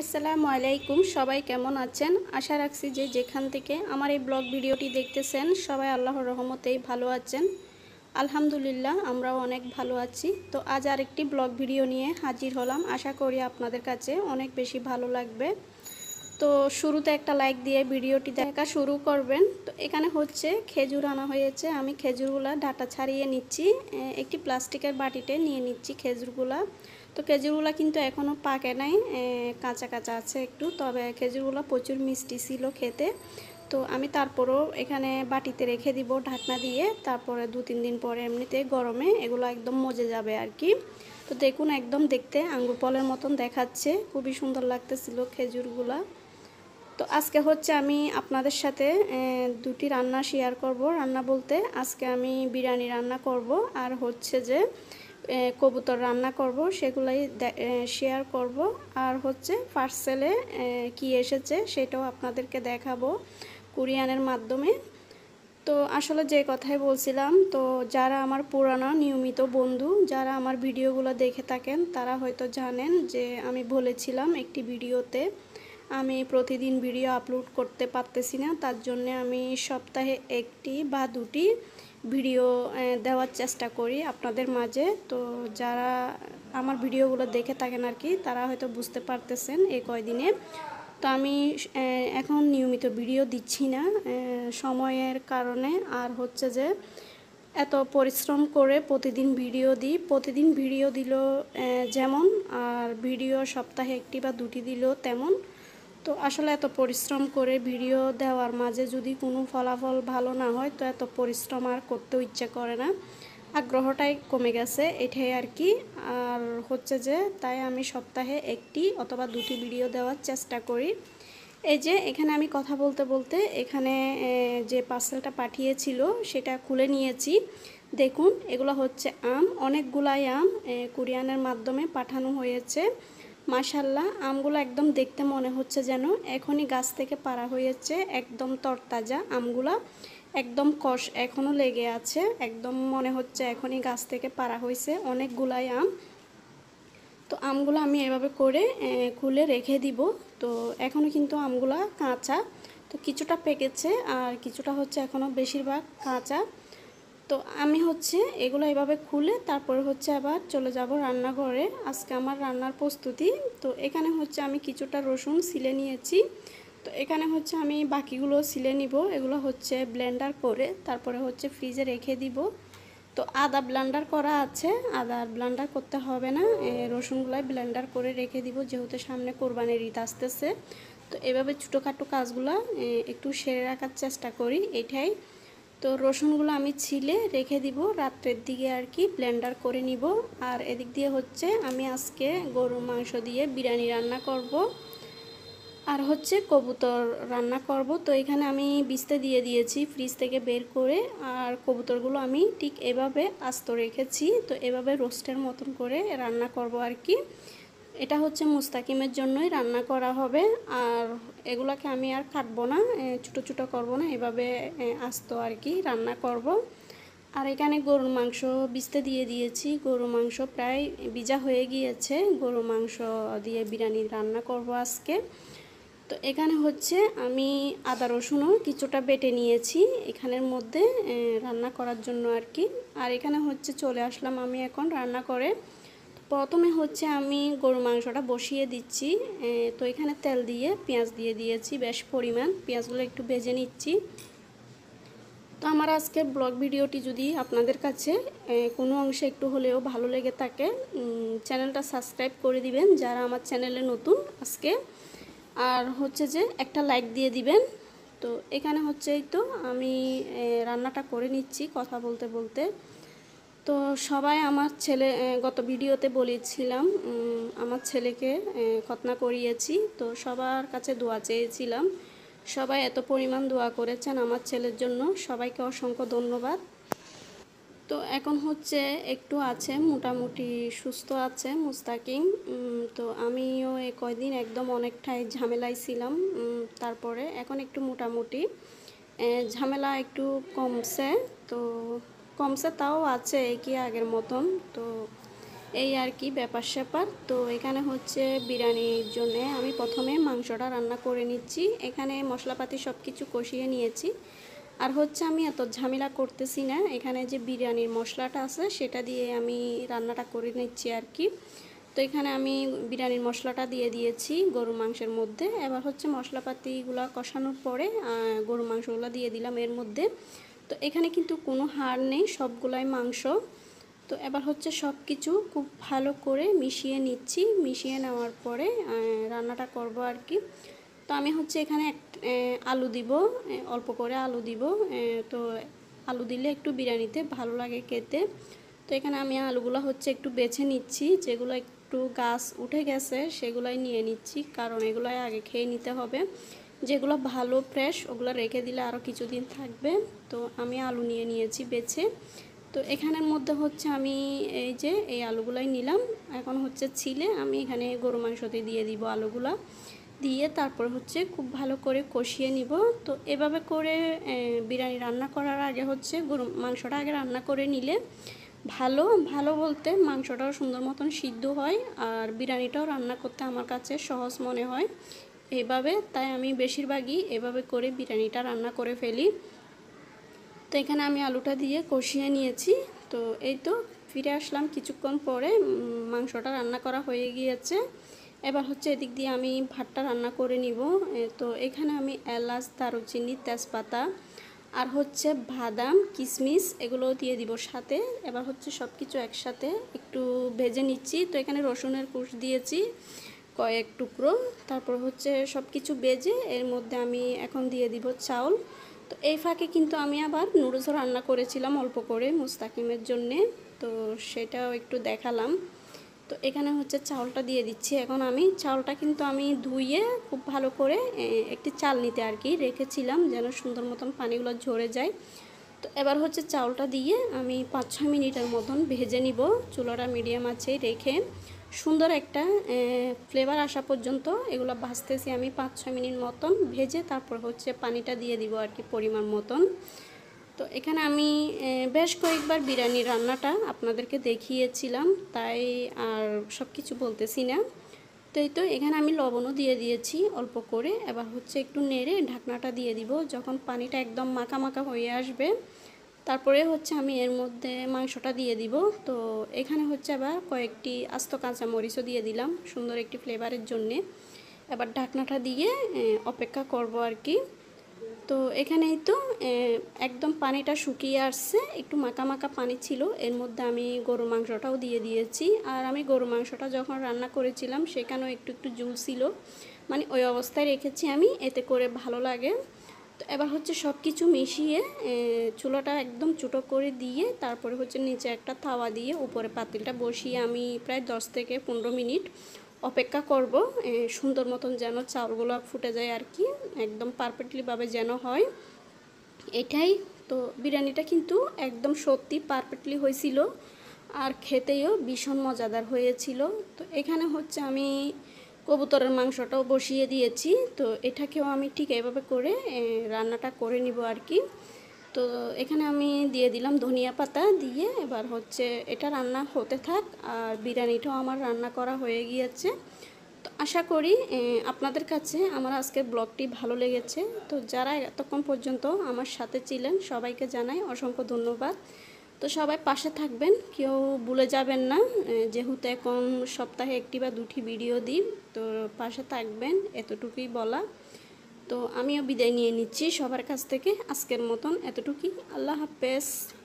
আসসালামু আলাইকুম সবাই কেমন আছেন আশা রাখছি যে যেখান থেকে আমার এই ব্লগ ভিডিওটি দেখতেছেন সবাই আল্লাহর রহমতেই ভালো আছেন আলহামদুলিল্লাহ আমরাও অনেক ভালো আছি তো আজ আরেকটি ব্লগ ভিডিও নিয়ে হাজির হলাম আশা করি আপনাদের কাছে অনেক বেশি ভালো লাগবে তো শুরুতে একটা লাইক দিয়ে ভিডিওটি দেখা শুরু করবেন তো এখানে হচ্ছে খেজুর আনা হয়েছে আমি খেজুরগুলা ডাটা ছাড়িয়ে নিচ্ছি একটি প্লাস্টিকের বাটিতে নিয়ে নিচ্ছি খেজুরগুলা তো খেজুরগুলা কিন্তু এখনও পাকে নাই কাঁচা কাঁচা আছে একটু তবে খেজুরগুলা প্রচুর মিষ্টি ছিল খেতে তো আমি তারপরও এখানে বাটিতে রেখে দিব ঢাকনা দিয়ে তারপরে দু তিন দিন পরে এমনিতে গরমে এগুলো একদম মজে যাবে আর কি তো দেখুন একদম দেখতে আঙ্গুর ফলের মতন দেখাচ্ছে খুবই সুন্দর লাগতেছিল খেজুরগুলা তো আজকে হচ্ছে আমি আপনাদের সাথে দুটি রান্না শেয়ার করব রান্না বলতে আজকে আমি বিরিয়ানি রান্না করব আর হচ্ছে যে কবুতর রান্না করব সেগুলাই শেয়ার করব আর হচ্ছে পার্সেলে কি এসেছে সেটাও আপনাদেরকে দেখাবো কুরিয়ানের মাধ্যমে তো আসলে যে কথাই বলছিলাম তো যারা আমার পুরানো নিয়মিত বন্ধু যারা আমার ভিডিওগুলো দেখে থাকেন তারা হয়তো জানেন যে আমি বলেছিলাম একটি ভিডিওতে আমি প্রতিদিন ভিডিও আপলোড করতে পারতেছি না তার জন্য আমি সপ্তাহে একটি বা দুটি ভিডিও দেওয়ার চেষ্টা করি আপনাদের মাঝে তো যারা আমার ভিডিওগুলো দেখে থাকেন আর কি তারা হয়তো বুঝতে পারতেছেন এই কয়দিনে তো আমি এখন নিয়মিত ভিডিও দিচ্ছি না সময়ের কারণে আর হচ্ছে যে এত পরিশ্রম করে প্রতিদিন ভিডিও দিই প্রতিদিন ভিডিও দিল যেমন আর ভিডিও সপ্তাহে একটি বা দুটি দিল তেমন তো আসলে এত পরিশ্রম করে ভিডিও দেওয়ার মাঝে যদি কোনো ফলাফল ভালো না হয় তো এত পরিশ্রম আর করতেও ইচ্ছে করে না আগ্রহটাই কমে গেছে এটাই আর কি আর হচ্ছে যে তাই আমি সপ্তাহে একটি অথবা দুটি ভিডিও দেওয়ার চেষ্টা করি এই যে এখানে আমি কথা বলতে বলতে এখানে যে পার্সেলটা পাঠিয়েছিল সেটা খুলে নিয়েছি দেখুন এগুলো হচ্ছে আম অনেকগুলাই আম কুরিয়ানের মাধ্যমে পাঠানো হয়েছে মাশাল্লাহ আমগুলো একদম দেখতে মনে হচ্ছে যেন এখনই গাছ থেকে পাড়া হয়েছে একদম তরতাজা আমগুলা একদম কষ এখনও লেগে আছে একদম মনে হচ্ছে এখনই গাছ থেকে পাড়া হয়েছে অনেকগুলাই আম তো আমগুলো আমি এভাবে করে খুলে রেখে দিব তো এখনও কিন্তু আমগুলা কাঁচা তো কিছুটা পেকেছে আর কিছুটা হচ্ছে এখনও বেশিরভাগ কাঁচা তো আমি হচ্ছে এগুলো এভাবে খুলে তারপরে হচ্ছে আবার চলে যাব রান্নাঘরে আজকে আমার রান্নার প্রস্তুতি তো এখানে হচ্ছে আমি কিছুটা রসুন সিলে নিয়েছি তো এখানে হচ্ছে আমি বাকিগুলো সিলে নিব এগুলো হচ্ছে ব্লেন্ডার করে তারপরে হচ্ছে ফ্রিজে রেখে দিব তো আদা ব্লান্ডার করা আছে আদা ব্লান্ডার করতে হবে না রসুনগুলাই ব্লান্ডার করে রেখে দিব যেহেতু সামনে কোরবানির ঈদ আসতেছে তো এভাবে ছোটোখাটো কাজগুলো একটু সেরে রাখার চেষ্টা করি এটাই তো রসুনগুলো আমি ছিলে রেখে দিব রাত্রের দিকে আর কি ব্লেন্ডার করে নিব আর এদিক দিয়ে হচ্ছে আমি আজকে গরুর মাংস দিয়ে বিরিয়ানি রান্না করব আর হচ্ছে কবুতর রান্না করব তো এখানে আমি বিস্তে দিয়ে দিয়েছি ফ্রিজ থেকে বের করে আর কবুতরগুলো আমি ঠিক এভাবে আস্ত রেখেছি তো এভাবে রোস্টের মতন করে রান্না করব আর কি এটা হচ্ছে মুস্তাকিমের জন্যই রান্না করা হবে আর এগুলাকে আমি আর কাটবো না ছোটো ছোটো করবো না এভাবে আস্ত আর কি রান্না করব। আর এখানে গরুর মাংস বিস্তে দিয়ে দিয়েছি গরু মাংস প্রায় ভিজা হয়ে গিয়েছে গরু মাংস দিয়ে বিরিয়ানি রান্না করব আজকে তো এখানে হচ্ছে আমি আদা রসুনও কিছুটা বেটে নিয়েছি এখানের মধ্যে রান্না করার জন্য আর কি আর এখানে হচ্ছে চলে আসলাম আমি এখন রান্না করে প্রথমে হচ্ছে আমি গরু মাংসটা বসিয়ে দিচ্ছি তো এখানে তেল দিয়ে পেঁয়াজ দিয়ে দিয়েছি বেশ পরিমাণ পেঁয়াজগুলো একটু ভেজে নিচ্ছি তো আমার আজকের ব্লগ ভিডিওটি যদি আপনাদের কাছে কোনো অংশে একটু হলেও ভালো লেগে থাকে চ্যানেলটা সাবস্ক্রাইব করে দিবেন যারা আমার চ্যানেলে নতুন আজকে আর হচ্ছে যে একটা লাইক দিয়ে দিবেন তো এখানে হচ্ছে এই তো আমি রান্নাটা করে নিচ্ছি কথা বলতে বলতে তো সবাই আমার ছেলে গত ভিডিওতে বলেছিলাম আমার ছেলেকে খতনা করিয়েছি তো সবার কাছে দোয়া চেয়েছিলাম সবাই এত পরিমাণ দোয়া করেছেন আমার ছেলের জন্য সবাইকে অসংখ্য ধন্যবাদ তো এখন হচ্ছে একটু আছে মোটামুটি সুস্থ আছে মুস্তাকিম তো আমিও এ কয়দিন একদম অনেকটাই ঝামেলায় ছিলাম তারপরে এখন একটু মোটামুটি ঝামেলা একটু কমছে তো কমছে তাও আছে একই আগের মতন তো এই আর কি ব্যাপার স্যাপার তো এখানে হচ্ছে বিরিয়ানির জন্য আমি প্রথমে মাংসটা রান্না করে নিচ্ছি এখানে মশলাপাতি সব কিছু কষিয়ে নিয়েছি আর হচ্ছে আমি এত ঝামেলা করতেছি না এখানে যে বিরিয়ানির মশলাটা আছে সেটা দিয়ে আমি রান্নাটা করে নিচ্ছি আর কি তো এখানে আমি বিরিয়ানির মশলাটা দিয়ে দিয়েছি গরু মাংসের মধ্যে এবার হচ্ছে মশলাপাতিগুলো কষানোর পরে গরু মাংসগুলো দিয়ে দিলাম এর মধ্যে তো এখানে কিন্তু কোনো হাড় নেই সবগুলাই মাংস তো এবার হচ্ছে সব কিছু খুব ভালো করে মিশিয়ে নিচ্ছি মিশিয়ে নেওয়ার পরে রান্নাটা করব আর কি তো আমি হচ্ছে এখানে আলু দিব অল্প করে আলু দিব তো আলু দিলে একটু বিরিয়ানিতে ভালো লাগে খেতে তো এখানে আমি আলুগুলো হচ্ছে একটু বেছে নিচ্ছি যেগুলো একটু গাছ উঠে গেছে সেগুলাই নিয়ে নিচ্ছি কারণ এগুলাই আগে খেয়ে নিতে হবে যেগুলো ভালো ফ্রেশ ওগুলো রেখে দিলে আরও কিছুদিন থাকবে তো আমি আলু নিয়ে নিয়েছি বেছে তো এখানের মধ্যে হচ্ছে আমি এই যে এই আলুগুলাই নিলাম এখন হচ্ছে ছিলে আমি এখানে গরু মাংসতে দিয়ে দিব আলুগুলা দিয়ে তারপর হচ্ছে খুব ভালো করে কষিয়ে নিব তো এভাবে করে বিরিয়ানি রান্না করার আগে হচ্ছে গরু মাংসটা আগে রান্না করে নিলে ভালো ভালো বলতে মাংসটাও সুন্দর মতন সিদ্ধ হয় আর বিরিয়ানিটাও রান্না করতে আমার কাছে সহজ মনে হয় এভাবে তাই আমি বেশিরভাগই এভাবে করে বিরিয়ানিটা রান্না করে ফেলি তো এখানে আমি আলুটা দিয়ে কষিয়ে নিয়েছি তো এই তো ফিরে আসলাম কিছুক্ষণ পরে মাংসটা রান্না করা হয়ে গিয়েছে এবার হচ্ছে এদিক দিয়ে আমি ভাতটা রান্না করে নিব তো এখানে আমি এলাচ দারুচিনি তেজপাতা আর হচ্ছে বাদাম কিশমিশ এগুলো দিয়ে দিব সাথে এবার হচ্ছে সব কিছু একসাথে একটু ভেজে নিচ্ছি তো এখানে রসুনের কুশ দিয়েছি কয়েক টুকরো তারপর হচ্ছে সব কিছু বেজে এর মধ্যে আমি এখন দিয়ে দিব চাউল তো এই ফাঁকে কিন্তু আমি আবার নুডলস রান্না করেছিলাম অল্প করে মুস্তাকিমের জন্যে তো সেটাও একটু দেখালাম তো এখানে হচ্ছে চাউলটা দিয়ে দিচ্ছি এখন আমি চাউলটা কিন্তু আমি ধুইয়ে খুব ভালো করে একটি চাল নিতে আর কি রেখেছিলাম যেন সুন্দর মতন পানিগুলো ঝরে যায় তো এবার হচ্ছে চাউলটা দিয়ে আমি পাঁচ ছ মিনিটের মতন ভেজে নিব চুলাটা মিডিয়াম আছে রেখে সুন্দর একটা ফ্লেভার আসা পর্যন্ত এগুলো ভাজতেছি আমি পাঁচ ছয় মিনিট মতন ভেজে তারপর হচ্ছে পানিটা দিয়ে দিব আর কি পরিমাণ মতন তো এখানে আমি বেশ কয়েকবার বিরিয়ানি রান্নাটা আপনাদেরকে দেখিয়েছিলাম তাই আর সব কিছু বলতেছি না তো এই তো এখানে আমি লবণও দিয়ে দিয়েছি অল্প করে এবার হচ্ছে একটু নেড়ে ঢাকনাটা দিয়ে দিব যখন পানিটা একদম মাখা মাখা হয়ে আসবে তারপরে হচ্ছে আমি এর মধ্যে মাংসটা দিয়ে দিব তো এখানে হচ্ছে আবার কয়েকটি আস্ত কাঁচা মরিচও দিয়ে দিলাম সুন্দর একটি ফ্লেভারের জন্যে এবার ঢাকনাটা দিয়ে অপেক্ষা করব আর কি তো এখানেই তো একদম পানিটা শুকিয়ে আসছে একটু মাকা মাকা পানি ছিল এর মধ্যে আমি গরু মাংসটাও দিয়ে দিয়েছি আর আমি গরু মাংসটা যখন রান্না করেছিলাম সেখানেও একটু একটু জুল ছিল মানে ওই অবস্থায় রেখেছি আমি এতে করে ভালো লাগে তো এবার হচ্ছে সব কিছু মিশিয়ে চুলাটা একদম ছোটো করে দিয়ে তারপরে হচ্ছে নিচে একটা থাওয়া দিয়ে উপরে পাতিলটা বসিয়ে আমি প্রায় দশ থেকে পনেরো মিনিট অপেক্ষা করব সুন্দর মতন যেন চাউলগুলো ফুটে যায় আর কি একদম পারফেক্টলিভাবে যেন হয় এটাই তো বিরিয়ানিটা কিন্তু একদম সত্যি পারফেক্টলি হয়েছিল আর খেতেও ভীষণ মজাদার হয়েছিল তো এখানে হচ্ছে আমি কবুতরের মাংসটাও বসিয়ে দিয়েছি তো এটাকেও আমি ঠিক এভাবে করে রান্নাটা করে নিব আর কি তো এখানে আমি দিয়ে দিলাম ধনিয়া পাতা দিয়ে এবার হচ্ছে এটা রান্না হতে থাক আর বিরিয়ানিটাও আমার রান্না করা হয়ে গিয়েছে তো আশা করি আপনাদের কাছে আমার আজকের ব্লগটি ভালো লেগেছে তো যারা এতক্ষণ পর্যন্ত আমার সাথে ছিলেন সবাইকে জানাই অসংখ্য ধন্যবাদ তো সবাই পাশে থাকবেন কেউ ভুলে যাবেন না যেহেতু এখন সপ্তাহে একটি বা দুটি ভিডিও দিই তো পাশে থাকবেন এতটুকুই বলা তো আমিও বিদায় নিয়ে নিচ্ছি সবার কাছ থেকে আজকের মতন এতটুকুই আল্লাহ হাফেজ